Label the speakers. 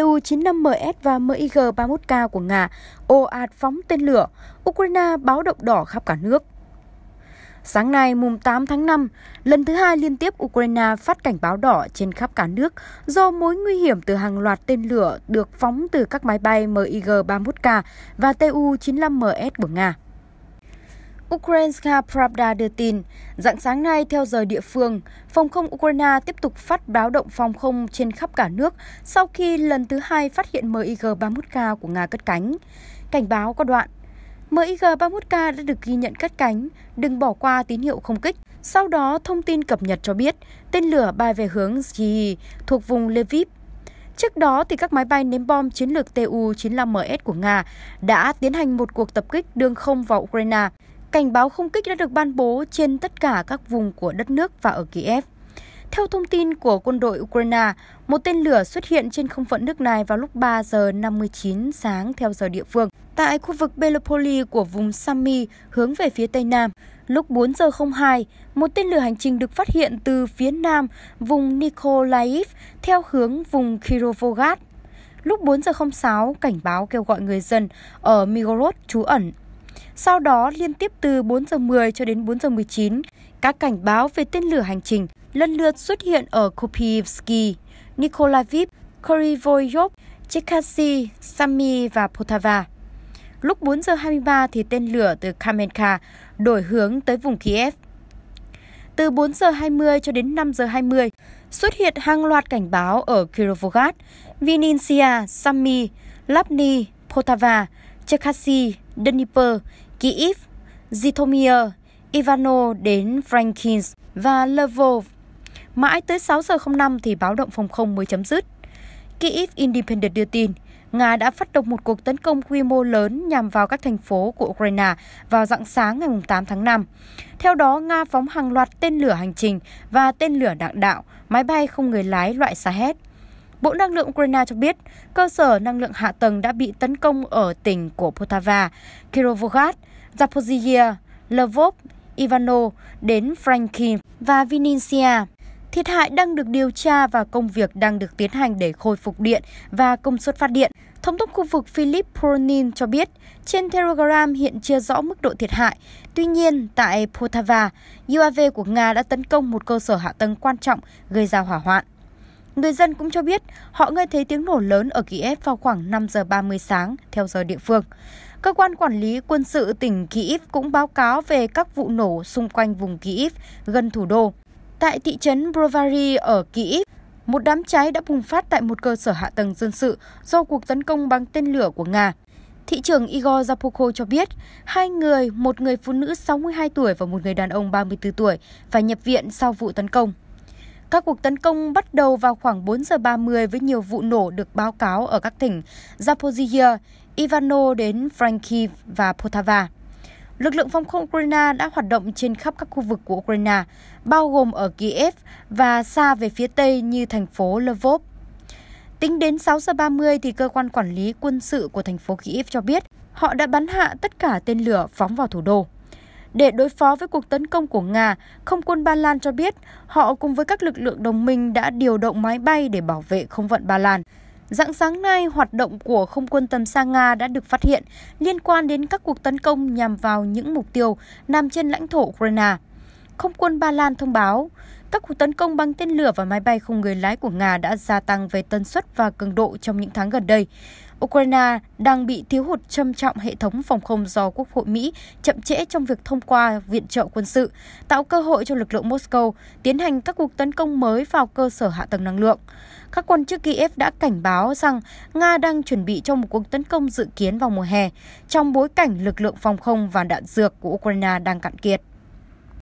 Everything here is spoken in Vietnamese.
Speaker 1: Tu-95MS và MiG-31K của Nga ồ ạt phóng tên lửa, Ukraine báo động đỏ khắp cả nước. Sáng nay, mùng 8 tháng 5, lần thứ hai liên tiếp Ukraine phát cảnh báo đỏ trên khắp cả nước do mối nguy hiểm từ hàng loạt tên lửa được phóng từ các máy bay MiG-31K và Tu-95MS của Nga. Ukrainska Pravda đưa tin, dạng sáng nay theo giờ địa phương, phòng không Ukraine tiếp tục phát báo động phòng không trên khắp cả nước sau khi lần thứ hai phát hiện MiG-31K của Nga cất cánh. Cảnh báo có đoạn, MiG-31K đã được ghi nhận cất cánh, đừng bỏ qua tín hiệu không kích. Sau đó, thông tin cập nhật cho biết tên lửa bay về hướng Zyi thuộc vùng Lviv. Trước đó, thì các máy bay ném bom chiến lược Tu-95MS của Nga đã tiến hành một cuộc tập kích đường không vào Ukraine cảnh báo không kích đã được ban bố trên tất cả các vùng của đất nước và ở Kiev. Theo thông tin của quân đội Ukraine, một tên lửa xuất hiện trên không phận nước này vào lúc 3 giờ 59 sáng theo giờ địa phương tại khu vực Belopoli của vùng Sami hướng về phía tây nam. Lúc 4 giờ 02, một tên lửa hành trình được phát hiện từ phía nam vùng Nikolaev theo hướng vùng Kirovograd. Lúc 4 giờ 06, cảnh báo kêu gọi người dân ở Migorod trú ẩn sau đó liên tiếp từ 4 giờ 10 cho đến 4 giờ 19, các cảnh báo về tên lửa hành trình lần lượt xuất hiện ở Kopivsky, Nikolaev, Koryvoyov, Chekasi, Sami và Poltava. Lúc 4 giờ 23 thì tên lửa từ Kamenka đổi hướng tới vùng Kiev. Từ 4 giờ 20 cho đến 5 giờ 20, xuất hiện hàng loạt cảnh báo ở Kirovograd, Vinnytsia, Sami, Lapni, Poltava, Chekasi, Dnipro, Kiev, Zitomir, Ivano đến Frankins và Lvov. Mãi tới 6 giờ 05 thì báo động phòng không mới chấm dứt. Kyiv Independent đưa tin, Nga đã phát động một cuộc tấn công quy mô lớn nhằm vào các thành phố của Ukraine vào dạng sáng ngày 8 tháng 5. Theo đó, Nga phóng hàng loạt tên lửa hành trình và tên lửa đạn đạo, máy bay không người lái loại Sahed. Bộ Năng lượng Ukraine cho biết, cơ sở năng lượng hạ tầng đã bị tấn công ở tỉnh của Poltava, Kirovograd, Zaporizhia, Lvov, Ivano đến Frankin và Vinnytsia. Thiệt hại đang được điều tra và công việc đang được tiến hành để khôi phục điện và công suất phát điện. Thống đốc khu vực Philip Pronin cho biết trên Telegram hiện chưa rõ mức độ thiệt hại. Tuy nhiên, tại Poltava, UAV của Nga đã tấn công một cơ sở hạ tầng quan trọng gây ra hỏa hoạn. Người dân cũng cho biết họ nghe thấy tiếng nổ lớn ở Kiev vào khoảng 5 giờ 30 sáng theo giờ địa phương. Cơ quan quản lý quân sự tỉnh Kyiv cũng báo cáo về các vụ nổ xung quanh vùng Kyiv gần thủ đô. Tại thị trấn Brovary ở Kyiv, một đám cháy đã bùng phát tại một cơ sở hạ tầng dân sự do cuộc tấn công bằng tên lửa của Nga. Thị trưởng Igor Zapoko cho biết, hai người, một người phụ nữ 62 tuổi và một người đàn ông 34 tuổi, phải nhập viện sau vụ tấn công. Các cuộc tấn công bắt đầu vào khoảng 4 giờ 30 với nhiều vụ nổ được báo cáo ở các tỉnh Zaporizhia, Ivano đến Frankiv và Poltava. Lực lượng phòng không Ukraine đã hoạt động trên khắp các khu vực của Ukraine, bao gồm ở Kiev và xa về phía Tây như thành phố Lvov. Tính đến 6 giờ 30 thì cơ quan quản lý quân sự của thành phố Kiev cho biết họ đã bắn hạ tất cả tên lửa phóng vào thủ đô. Để đối phó với cuộc tấn công của Nga, không quân Ba Lan cho biết họ cùng với các lực lượng đồng minh đã điều động máy bay để bảo vệ không phận Ba Lan. Dạng sáng nay, hoạt động của không quân tầm xa Nga đã được phát hiện liên quan đến các cuộc tấn công nhằm vào những mục tiêu nằm trên lãnh thổ Ukraine. Không quân Ba Lan thông báo, các cuộc tấn công bằng tên lửa và máy bay không người lái của Nga đã gia tăng về tần suất và cường độ trong những tháng gần đây. Ukraine đang bị thiếu hụt trầm trọng hệ thống phòng không do Quốc hội Mỹ chậm trễ trong việc thông qua viện trợ quân sự, tạo cơ hội cho lực lượng Moscow tiến hành các cuộc tấn công mới vào cơ sở hạ tầng năng lượng. Các quan chức Kiev đã cảnh báo rằng Nga đang chuẩn bị cho một cuộc tấn công dự kiến vào mùa hè, trong bối cảnh lực lượng phòng không và đạn dược của Ukraine đang cạn kiệt.